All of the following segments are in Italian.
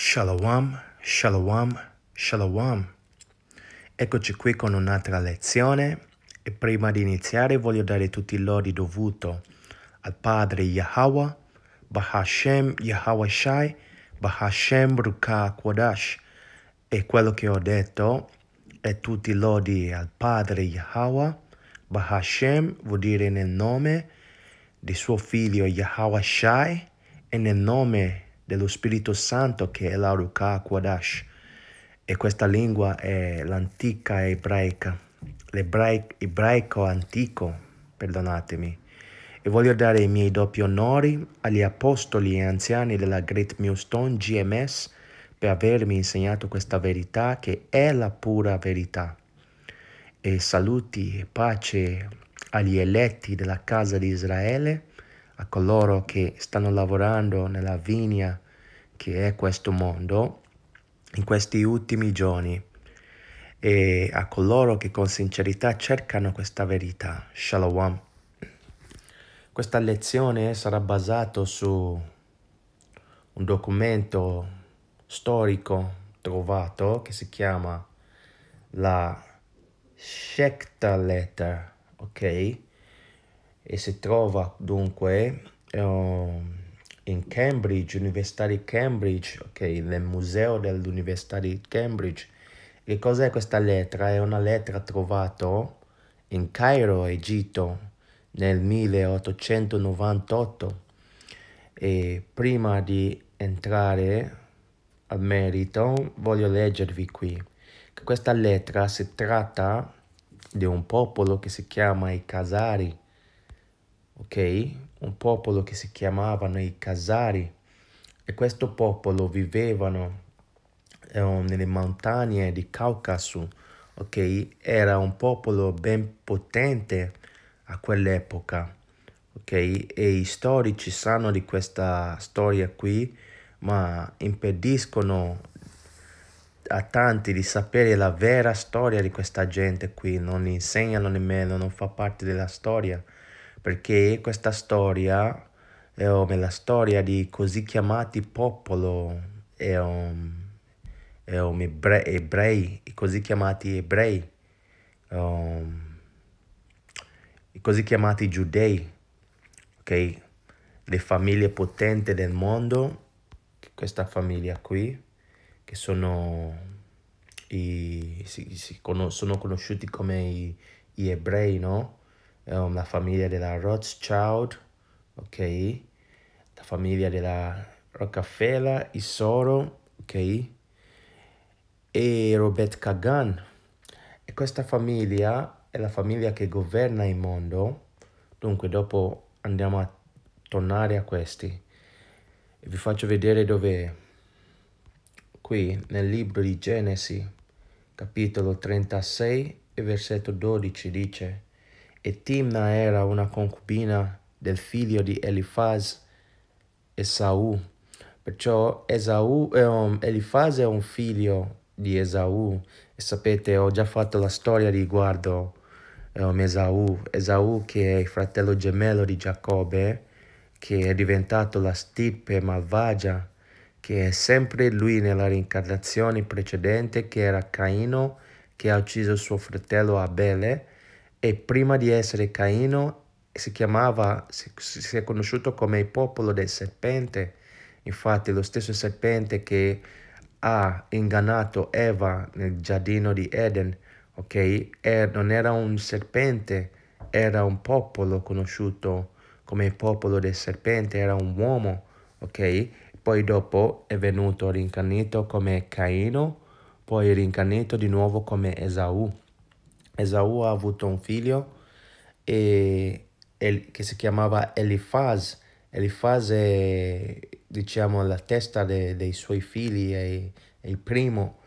Shalom, shalom, shalom. Eccoci qui con un'altra lezione e prima di iniziare voglio dare tutti i lodi dovuto al Padre Yahweh, Bahashem Yahweh Shai, Bahashem Ruka Kodash. E quello che ho detto è tutti i lodi al Padre Yahweh, Bahashem vuol dire nel nome di suo figlio Yahweh Shai e nel nome di dello Spirito Santo che è la Ruka Kodash e questa lingua è l'antica ebraica, l'ebraico antico, perdonatemi. E voglio dare i miei doppi onori agli apostoli e anziani della Great Millstone GMS per avermi insegnato questa verità che è la pura verità. E saluti e pace agli eletti della casa di Israele a coloro che stanno lavorando nella vigna che è questo mondo in questi ultimi giorni e a coloro che con sincerità cercano questa verità. Shalom. Questa lezione sarà basata su un documento storico trovato che si chiama la Schecter Letter, ok? e si trova dunque uh, in Cambridge, Università di Cambridge, ok, nel museo dell'Università di Cambridge. Che cos'è questa lettera? È una lettera trovata in Cairo, Egitto, nel 1898. E prima di entrare al merito, voglio leggervi qui questa lettera si tratta di un popolo che si chiama i Casari ok? Un popolo che si chiamavano i Casari e questo popolo vivevano eh, nelle montagne di Caucaso, ok? Era un popolo ben potente a quell'epoca, ok? E i storici sanno di questa storia qui, ma impediscono a tanti di sapere la vera storia di questa gente qui, non insegnano nemmeno, non fa parte della storia perché questa storia è la storia di così chiamati popolo è, um, um, ebre- ebrei, i così chiamati ebrei, um, i così chiamati giudei, ok? Le famiglie potenti del mondo, questa famiglia qui, che sono, i, si, si, sono conosciuti come i, i ebrei, no? um, la famiglia della Rothschild, ok, la famiglia della la Rockefeller y Soros, ok, e Robert Kagan. E questa famiglia è la famiglia che governa il mondo, dunque dopo andiamo a tornare a questi. E vi faccio vedere dove Qui nel libro di Genesi, capitolo 36 e versetto 12 dice e Timna era una concubina del figlio di Elifaz, Esaù. Perciò Esaù, um, Elifaz è un figlio di Esaù e sapete ho già fatto la storia riguardo um, eh, Esaù. Esaù che è il fratello gemello di Giacobbe che è diventato la stirpe malvagia che è sempre lui nella reincarnazione precedente che era Caino che ha ucciso suo fratello Abele e prima di essere Caino si chiamava, si, si è conosciuto come il popolo del serpente, infatti lo stesso serpente che ha ingannato Eva nel giardino di Eden, ok? E non era un serpente, era un popolo conosciuto come il popolo del serpente, era un uomo, ok? Poi dopo è venuto rincarnito come Caino, poi rincarnito di nuovo come Esaù. Esaù ha avuto un figlio e, e, che si chiamava Elifaz. Elifaz è diciamo, la testa de, dei suoi figli, è, è il primo.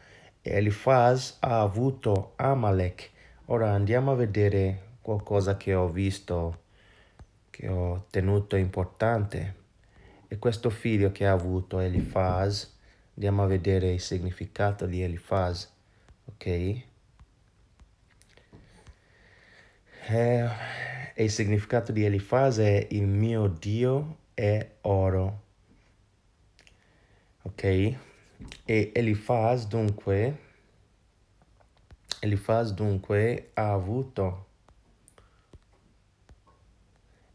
Elifaz ha avuto Amalek. Ora andiamo a vedere qualcosa che ho visto, che ho tenuto importante. E questo figlio che ha avuto Elifaz, andiamo a vedere il significato di Elifaz, ok? Eh, il significato di Elifase è il mio Dio è oro. Ok? E Elifaz dunque, Elifaz dunque ha avuto,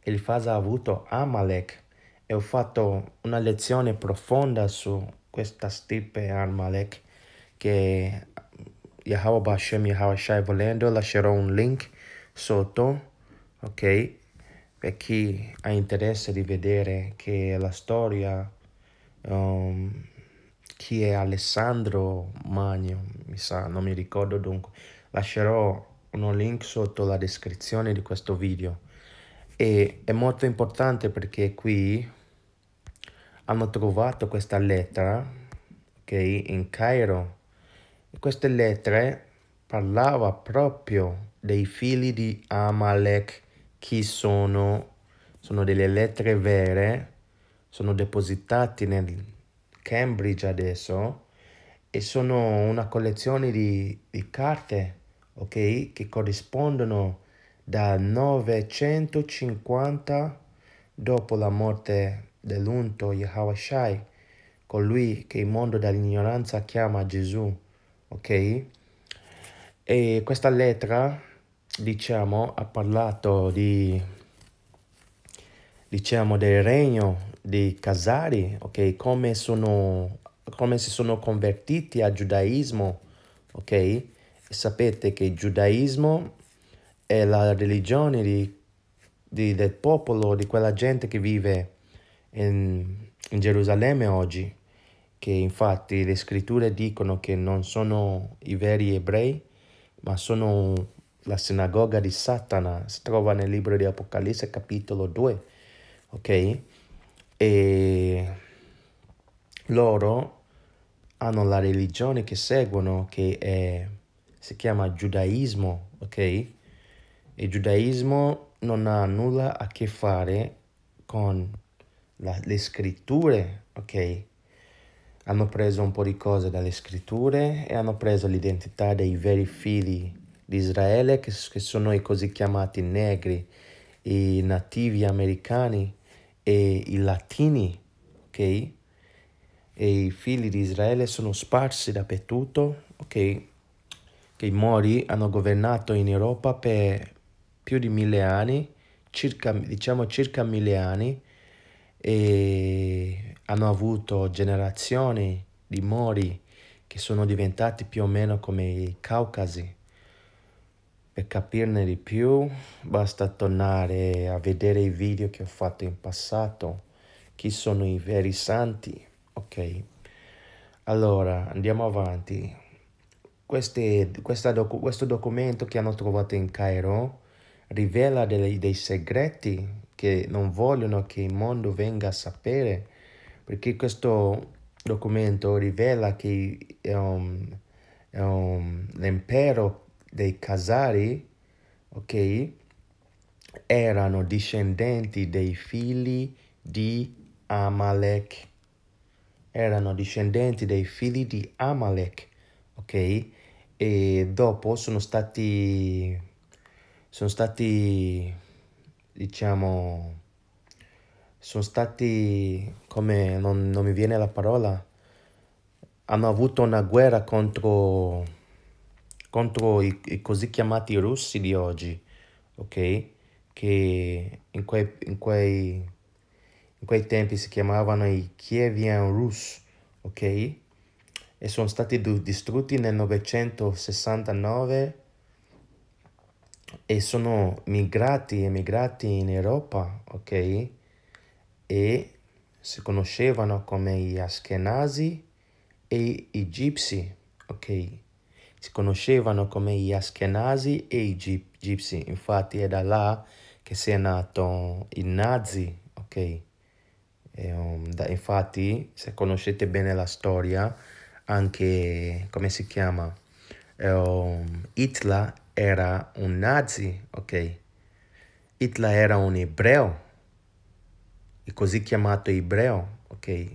Elifaz ha avuto Amalek e ho fatto una lezione profonda su questa stipe Amalek che Yahweh Bashem Yahweh Shai volendo lascerò un link sotto ok per chi ha interesse di vedere che la storia um, chi è Alessandro Magno mi sa non mi ricordo dunque lascerò un link sotto la descrizione di questo video e è molto importante perché qui hanno trovato questa lettera ok in Cairo queste lettere parlava proprio dei figli di Amalek chi sono, sono delle lettere vere, sono depositati nel Cambridge adesso e sono una collezione di, di carte, ok, che corrispondono dal 950 dopo la morte dell'unto Yahweh Shai, colui che il mondo dall'ignoranza chiama Gesù, ok? E questa lettera, diciamo, ha parlato di, diciamo, del regno dei Casari, ok? Come, sono, come si sono convertiti al giudaismo, ok? E sapete che il giudaismo è la religione di, di, del popolo, di quella gente che vive in, in Gerusalemme oggi, che infatti le scritture dicono che non sono i veri ebrei, ma sono la sinagoga di Satana, si trova nel libro di Apocalisse capitolo 2, ok? E loro hanno la religione che seguono che è, si chiama giudaismo, ok? Il giudaismo non ha nulla a che fare con la, le scritture, ok? hanno preso un po' di cose dalle scritture e hanno preso l'identità dei veri figli di Israele, che, che sono i così chiamati negri, i nativi americani e i latini, ok? E i figli di Israele sono sparsi dappertutto, ok? Che i Mori hanno governato in Europa per più di mille anni, circa, diciamo circa mille anni, e hanno avuto generazioni di mori che sono diventati più o meno come i Caucasi. Per capirne di più basta tornare a vedere i video che ho fatto in passato, chi sono i veri santi, ok? Allora, andiamo avanti. Queste, docu- questo documento che hanno trovato in Cairo rivela dei, dei segreti che non vogliono che il mondo venga a sapere, perché questo documento rivela che um, um, l'impero dei Casari, ok, erano discendenti dei figli di Amalek. Erano discendenti dei figli di Amalek, ok? E dopo sono stati sono stati diciamo, sono stati, come non, non mi viene la parola, hanno avuto una guerra contro, contro i, i, così chiamati russi di oggi, ok? Che in quei, in quei, in quei tempi si chiamavano i Kievian Rus, ok? E sono stati distrutti nel 969 e sono migrati, emigrati in Europa, ok? E si conoscevano come gli Ashkenazi e i Gypsy, ok? Si conoscevano come gli Ashkenazi e i Gypsy, infatti è da là che si è nato i Nazi, ok? E, um, da, infatti, se conoscete bene la storia, anche, come si chiama? Um, Hitler era un nazi, ok? Hitler era un ebreo, e così chiamato ebreo, ok?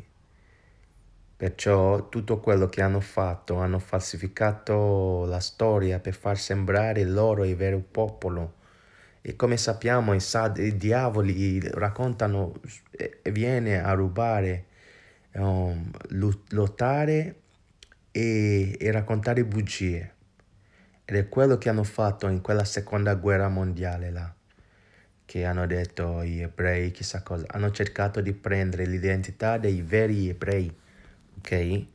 Perciò tutto quello che hanno fatto, hanno falsificato la storia per far sembrare loro il vero popolo. E come sappiamo, i, i diavoli raccontano e eh, viene a rubare, um, lottare e, e raccontare bugie. Ed è quello che hanno fatto in quella seconda guerra mondiale là, che hanno detto gli ebrei, chissà cosa, hanno cercato di prendere l'identità dei veri ebrei, ok?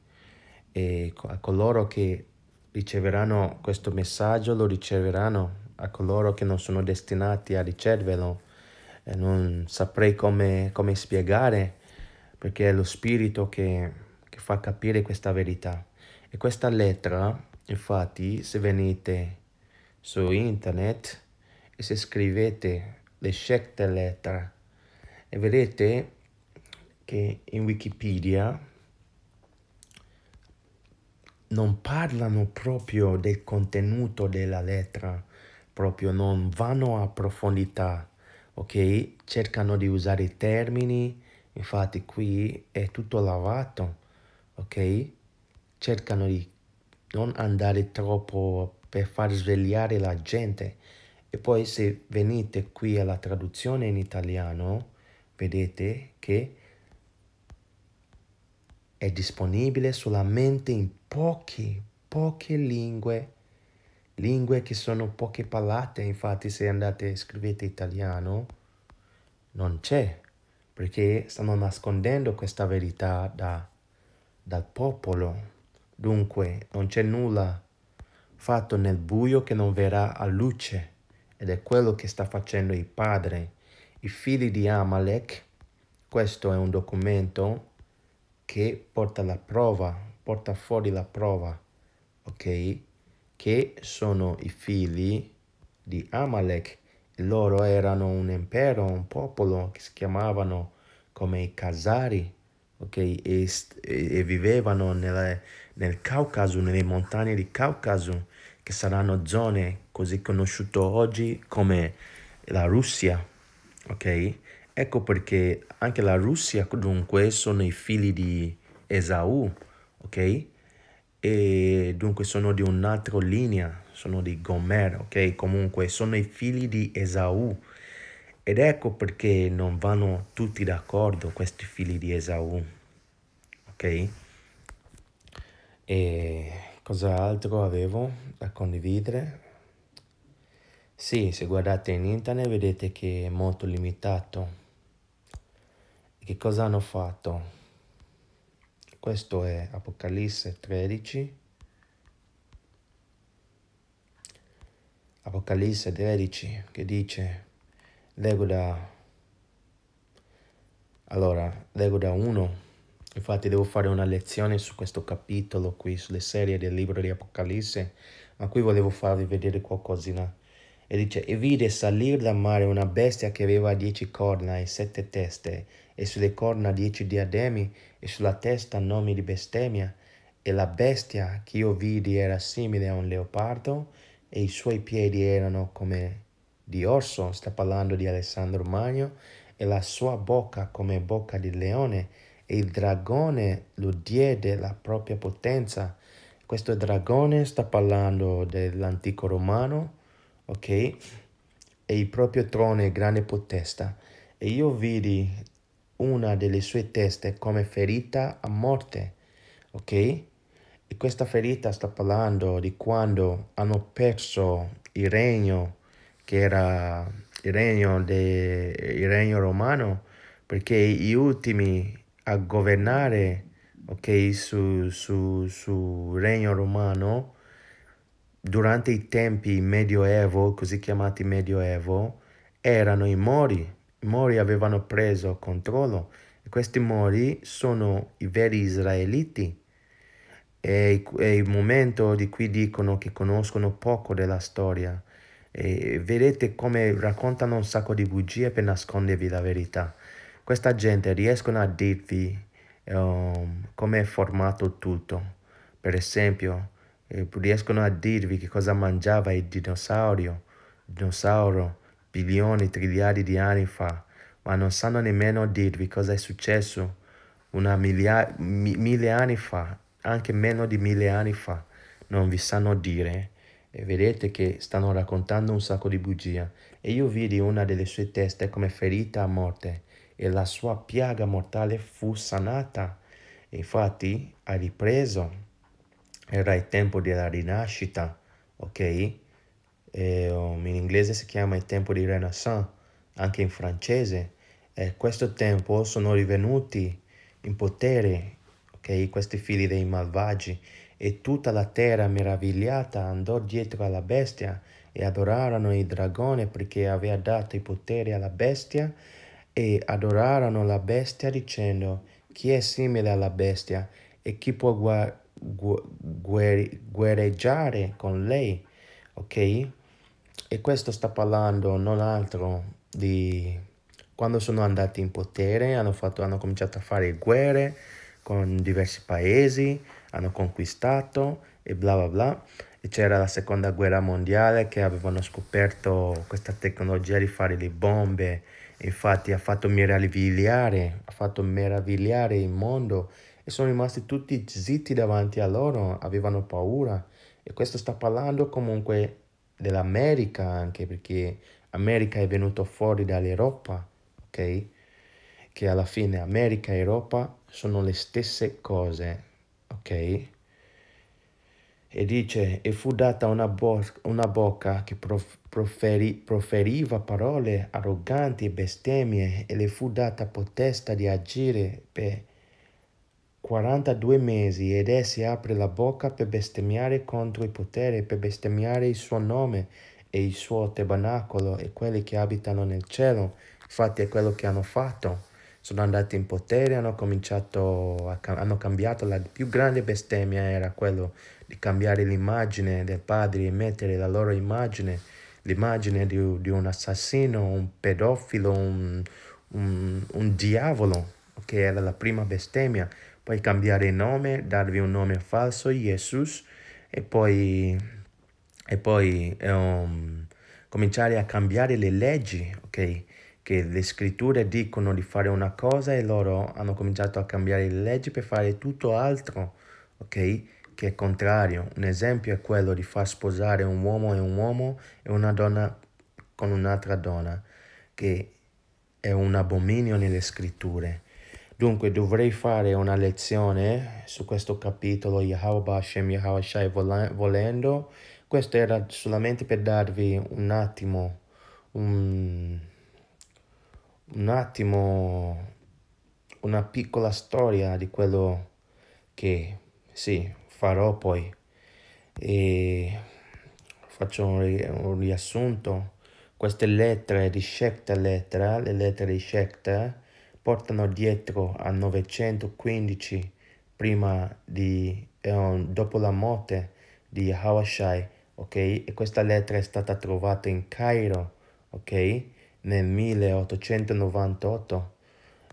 E a coloro che riceveranno questo messaggio lo riceveranno, a coloro che non sono destinati a riceverlo, non saprei come, come spiegare, perché è lo spirito che, che fa capire questa verità. E questa lettera Infatti, se venite su internet e se scrivete le scelte letter e vedete che in Wikipedia non parlano proprio del contenuto della lettera, proprio non vanno a profondità, ok? Cercano di usare i termini, infatti qui è tutto lavato, ok? Cercano di non andare troppo per far svegliare la gente. E poi se venite qui alla traduzione in italiano, vedete che è disponibile solamente in poche, poche lingue, lingue che sono poche parlate, infatti se andate e scrivete italiano non c'è, perché stanno nascondendo questa verità da, dal popolo. Dunque non c'è nulla fatto nel buio che non verrà a luce ed è quello che sta facendo il padre. I figli di Amalek, questo è un documento che porta la prova, porta fuori la prova, ok? Che sono i figli di Amalek. Loro erano un impero, un popolo che si chiamavano come i Casari ok? e, e, vivevano nelle, nel Caucaso, nelle montagne di Caucaso, che saranno zone così conosciute oggi come la Russia, ok? Ecco perché anche la Russia dunque sono i figli di Esau, ok? E dunque sono di un'altra linea, sono di Gomer, ok? Comunque sono i figli di Esau ed ecco perché non vanno tutti d'accordo questi figli di Esau. Ok? E cos'altro avevo da condividere? Sì, se guardate in internet vedete che è molto limitato. Che cosa hanno fatto? Questo è Apocalisse 13. Apocalisse 13 che dice leggo da allora leggo da 1 infatti devo fare una lezione su questo capitolo qui sulle serie del libro di Apocalisse ma qui volevo farvi vedere qualcosina e dice e vide salire dal mare una bestia che aveva dieci corna e sette teste e sulle corna dieci diademi e sulla testa nomi di bestemmia e la bestia che io vidi era simile a un leopardo e i suoi piedi erano come di orso, sta parlando di Alessandro Magno, e la sua bocca come bocca di leone, e il dragone lo diede la propria potenza. Questo dragone sta parlando dell'antico romano, ok? E il proprio trono è grande potesta. E io vidi una delle sue teste come ferita a morte, ok? E questa ferita sta parlando di quando hanno perso il regno che era il regno, de, il regno romano, perché gli ultimi a governare okay, sul su, su regno romano durante i tempi medioevo, così chiamati medioevo, erano i mori. I mori avevano preso controllo e questi mori sono i veri israeliti. E, e il momento di cui dicono che conoscono poco della storia e vedete come raccontano un sacco di bugie per nascondervi la verità. Questa gente riescono a dirvi um, come è formato tutto. Per esempio, eh, riescono a dirvi che cosa mangiava il dinosaurio, dinosauro bilioni, triliardi di anni fa, ma non sanno nemmeno dirvi cosa è successo una milia- mi- mille anni fa, anche meno di mille anni fa, non vi sanno dire e vedete che stanno raccontando un sacco di bugia. E io vidi una delle sue teste come ferita a morte e la sua piaga mortale fu sanata. E infatti ha ripreso. Era il tempo della rinascita, ok? E, um, in inglese si chiama il tempo di Renaissance, anche in francese. E questo tempo sono rivenuti in potere, ok? Questi figli dei malvagi e tutta la terra meravigliata andò dietro alla bestia e adorarono il dragone perché aveva dato i poteri alla bestia e adorarono la bestia dicendo chi è simile alla bestia e chi può guar- gu- guer- guerreggiare con lei ok e questo sta parlando non altro di quando sono andati in potere hanno, fatto, hanno cominciato a fare guerre con diversi paesi hanno conquistato e bla bla bla. E c'era la seconda guerra mondiale che avevano scoperto questa tecnologia di fare le bombe. Infatti ha fatto meravigliare, ha fatto meravigliare il mondo e sono rimasti tutti zitti davanti a loro, avevano paura. E questo sta parlando comunque dell'America anche perché America è venuto fuori dall'Europa, ok? Che alla fine America e Europa sono le stesse cose, ok? E dice, e fu data una, bo- una bocca che prof- proferi- proferiva parole arroganti e bestemmie e le fu data potestà di agire per 42 mesi ed essi apre la bocca per bestemmiare contro il potere, per bestemmiare il suo nome e il suo tabernacolo e quelli che abitano nel cielo. Infatti è quello che hanno fatto sono andati in potere, hanno cominciato, a, hanno cambiato, la più grande bestemmia era quello di cambiare l'immagine del padre e mettere la loro immagine, l'immagine di, di un assassino, un pedofilo, un, un, un diavolo, che era la prima bestemmia, poi cambiare nome, darvi un nome falso, Jesus, e poi, e poi um, cominciare a cambiare le leggi, ok? che le scritture dicono di fare una cosa e loro hanno cominciato a cambiare le leggi per fare tutto altro, ok? Che è contrario. Un esempio è quello di far sposare un uomo e un uomo e una donna con un'altra donna, che è un abominio nelle scritture. Dunque dovrei fare una lezione su questo capitolo Yahweh Hashem Yahweh Shai volendo. Questo era solamente per darvi un attimo un un attimo una piccola storia di quello che sì, farò poi e faccio un, riassunto. Queste lettere di Schechter, lettera, le lettere di Schechter, portano dietro al 915 prima di, eh, dopo la morte di Hawashai, ok? E questa lettera è stata trovata in Cairo, ok? nel 1898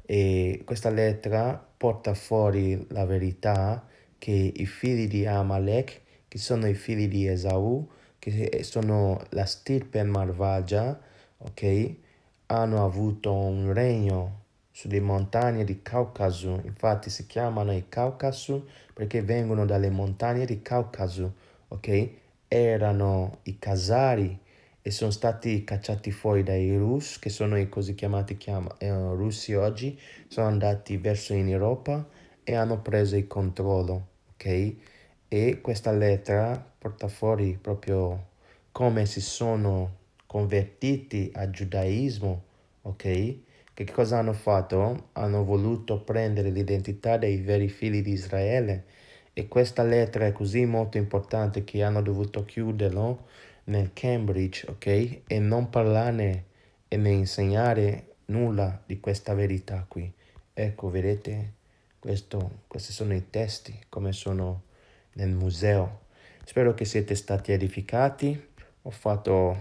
e questa lettera porta fuori la verità che i figli di Amalek, che sono i figli di Esau, che sono la stirpe malvagia, ok, hanno avuto un regno sulle montagne di Caucaso, infatti si chiamano i Caucaso perché vengono dalle montagne di Caucaso, ok? Erano i Casari, e sono stati cacciati fuori dai Rus, che sono i così chiamati chiama, eh, russi oggi, sono andati verso in Europa e hanno preso il controllo, ok? E questa lettera porta fuori proprio come si sono convertiti al giudaismo, ok? Che cosa hanno fatto? Hanno voluto prendere l'identità dei veri figli di Israele e questa lettera è così molto importante che hanno dovuto chiuderlo nel Cambridge, ok? E non parlarne e ne insegnare nulla di questa verità qui. Ecco, vedete, Questo, questi sono i testi come sono nel museo. Spero che siete stati edificati. Ho fatto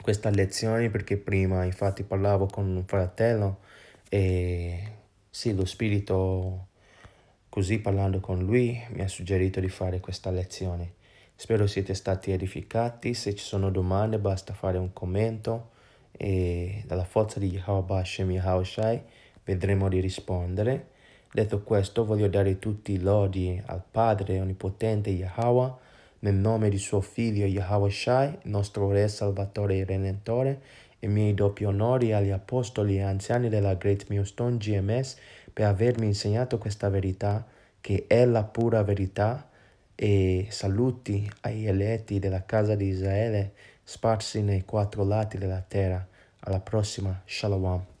questa lezione perché prima infatti parlavo con un fratello e sì, lo spirito così parlando con lui mi ha suggerito di fare questa lezione. Spero siete stati edificati, se ci sono domande basta fare un commento e dalla forza di Yahweh Hashem Yahushai vedremo di rispondere. Detto questo voglio dare tutti i lodi al Padre Onnipotente Yahweh nel nome di suo figlio Yahweh Shai, nostro Re Salvatore e Redentore, e miei doppi onori agli apostoli e anziani della Great Millstone GMS per avermi insegnato questa verità, che è la pura verità, e saluti agli eletti della casa di Israele sparsi nei quattro lati della terra. Alla prossima, Shalom.